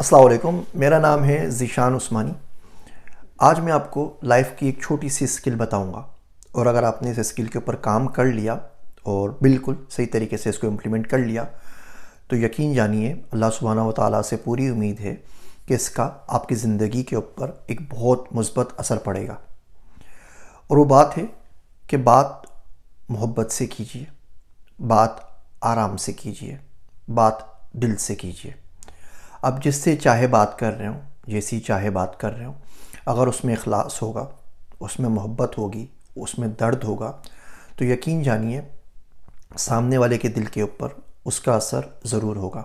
असलकुम मेरा नाम है ज़ीशान उस्मानी आज मैं आपको लाइफ की एक छोटी सी स्किल बताऊंगा और अगर आपने इस स्किल के ऊपर काम कर लिया और बिल्कुल सही तरीके से इसको इम्प्लीमेंट कर लिया तो यकीन जानिए अल्लाह सुबहाना व ताली से पूरी उम्मीद है कि इसका आपकी ज़िंदगी के ऊपर एक बहुत मुस्बत असर पड़ेगा और वो बात है कि बात मोहब्बत से कीजिए बात आराम से कीजिए बात दिल से कीजिए अब जिससे चाहे बात कर रहे हो जैसी चाहे बात कर रहे हो अगर उसमें अखलास होगा उसमें मोहब्बत होगी उसमें दर्द होगा तो यकीन जानिए सामने वाले के दिल के ऊपर उसका असर ज़रूर होगा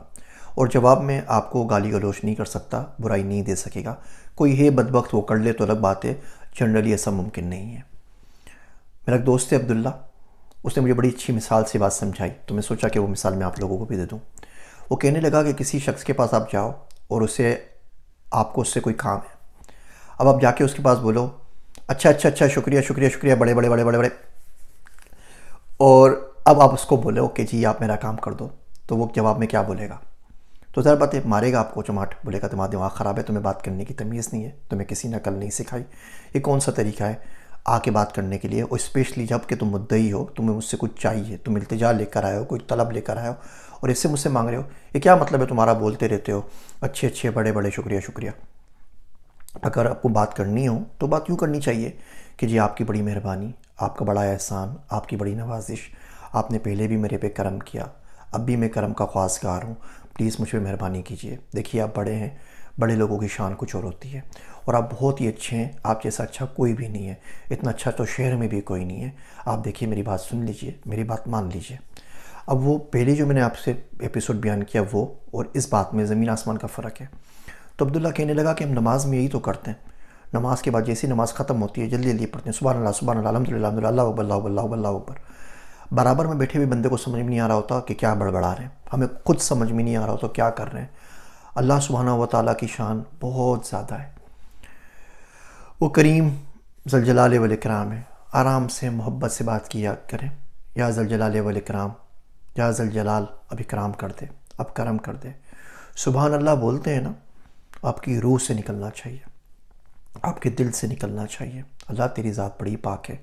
और जवाब में आपको गाली गलोच नहीं कर सकता बुराई नहीं दे सकेगा कोई है बदबक वो कर ले तो अलग बात है जनरली ऐसा मुमकिन नहीं है मेरा एक दोस्त है अब्दुल्ला उसने मुझे बड़ी अच्छी मिसाल से बात समझाई तो मैं सोचा कि वो मिसाल मैं आप लोगों को भी दे दूँ वो कहने लगा कि किसी शख्स के पास आप जाओ और उसे आपको उससे कोई काम है अब आप जाके उसके पास बोलो अच्छा अच्छा अच्छा शुक्रिया शुक्रिया शुक्रिया बड़े बड़े बड़े बड़े बड़े और अब आप उसको बोलो कि जी आप मेरा काम कर दो तो वो जवाब में क्या बोलेगा तो ज़रा बात है मारेगा आपको चमाट बोलेगा तुम्हारा दिमाग ख़राब है तुम्हें बात करने की तमीज़ नहीं है तुम्हें किसी ने कल नहीं सिखाई ये कौन सा तरीका है आके बात करने के लिए और स्पेशली जब कि तुम मुद्दई हो तुम्हें मुझसे कुछ चाहिए तुम इल्तजा लेकर आए हो कोई तलब लेकर आए हो और इससे मुझसे मांग रहे हो ये क्या मतलब है तुम्हारा बोलते रहते हो अच्छे अच्छे बड़े बड़े शुक्रिया शुक्रिया अगर आपको बात करनी हो तो बात यूँ करनी चाहिए कि जी आपकी बड़ी मेहरबानी आपका बड़ा एहसान आपकी बड़ी नवाजिश आपने पहले भी मेरे पे करम किया अब भी मैं करम का ख्वासगार हूँ प्लीज़ मुझ पर मेहरबानी कीजिए देखिए आप बड़े हैं बड़े लोगों की शान कुछ और होती है और आप बहुत ही अच्छे हैं आप जैसा अच्छा कोई भी नहीं है इतना अच्छा तो शहर में भी कोई नहीं है आप देखिए मेरी बात सुन लीजिए मेरी बात मान लीजिए अब वो पहले जो मैंने आपसे एपिसोड बयान किया वो और इस बात में ज़मीन आसमान का फ़र्क है तो अब्दुल्ला कहने लगा कि हम नमाज़ में यही तो करते हैं नमाज के बाद जैसी नमाज ख़त्म होती है जल्दी जल्दी पढ़ते हैं सुबह अल्लाह सुबह अलहमदिल्ला अल्लाह अल्लाह अकबर बराबर में बैठे हुए बंदे को समझ में नहीं आ रहा होता कि क्या बड़बड़ा रहे हैं हमें खुद समझ में नहीं आ रहा होता क्या कर रहे हैं अल्लाह सुबहाना व ताली की शान बहुत ज़्यादा है वो करीम जलजलाल कराम है आराम से मोहब्बत से बात किया करें या जलजलाल कराम या जलजलाल अब कराम कर दे अब करम कर दे सुबहान अल्लाह बोलते हैं ना आपकी रूह से निकलना चाहिए आपके दिल से निकलना चाहिए अल्लाह तेरी ज़ात बड़ी पाक है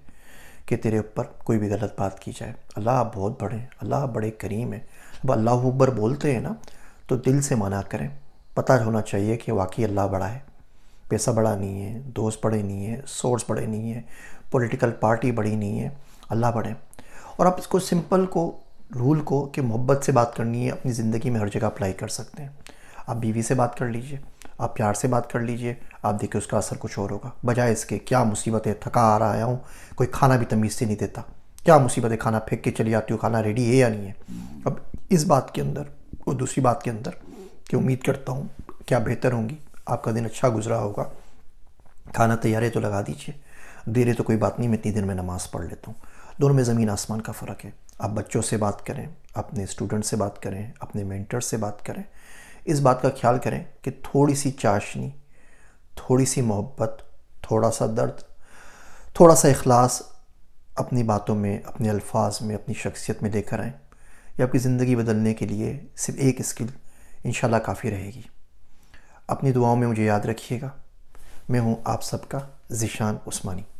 कि तेरे ऊपर कोई भी गलत बात की जाए अल्लाह आप बहुत बड़े हैं अल्लाह बड़े करीम है अब अल्लाह अकबर बोलते हैं ना तो दिल से मना करें पता होना चाहिए कि वाकई अल्लाह बड़ा है पैसा बड़ा नहीं है दोस्त बड़े नहीं है सोर्स बड़े नहीं है पॉलिटिकल पार्टी बड़ी नहीं है अल्लाह बड़े और आप इसको सिंपल को रूल को कि मोहब्बत से बात करनी है अपनी ज़िंदगी में हर जगह अप्लाई कर सकते हैं आप बीवी से बात कर लीजिए आप प्यार से बात कर लीजिए आप देखिए उसका असर कुछ और होगा बजाय इसके क्या मुसीबत है थका आ रहा आया हूँ कोई खाना भी तमीज़ से नहीं देता क्या मुसीबत है खाना फेंक के चली जाती हूँ खाना रेडी है या नहीं है अब इस बात के अंदर और दूसरी बात के अंदर कि उम्मीद करता हूँ क्या बेहतर होंगी आपका दिन अच्छा गुजरा होगा खाना तैयारी तो लगा दीजिए देरे तो कोई बात नहीं मैं इतनी देर में नमाज़ पढ़ लेता हूँ दोनों में ज़मीन आसमान का फ़र्क है आप बच्चों से बात करें अपने स्टूडेंट से बात करें अपने मेंटर से बात करें इस बात का ख्याल करें कि थोड़ी सी चाशनी थोड़ी सी मोहब्बत थोड़ा सा दर्द थोड़ा सा इखलास अपनी बातों में अपने अल्फाज में अपनी शख्सियत में लेकर आएँ या आपकी ज़िंदगी बदलने के लिए सिर्फ एक स्किल इन काफ़ी रहेगी अपनी दुआओं में मुझे याद रखिएगा मैं हूँ आप सबका ज़िशान उस्मानी